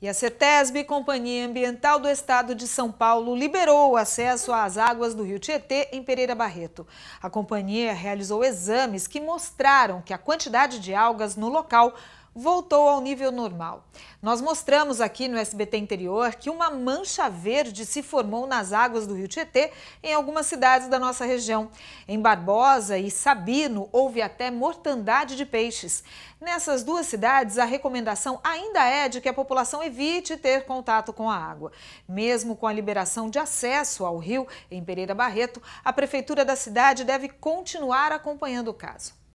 E a CETESB, Companhia Ambiental do Estado de São Paulo, liberou o acesso às águas do rio Tietê em Pereira Barreto. A companhia realizou exames que mostraram que a quantidade de algas no local voltou ao nível normal. Nós mostramos aqui no SBT Interior que uma mancha verde se formou nas águas do rio Tietê em algumas cidades da nossa região. Em Barbosa e Sabino houve até mortandade de peixes. Nessas duas cidades, a recomendação ainda é de que a população evite ter contato com a água. Mesmo com a liberação de acesso ao rio em Pereira Barreto, a prefeitura da cidade deve continuar acompanhando o caso.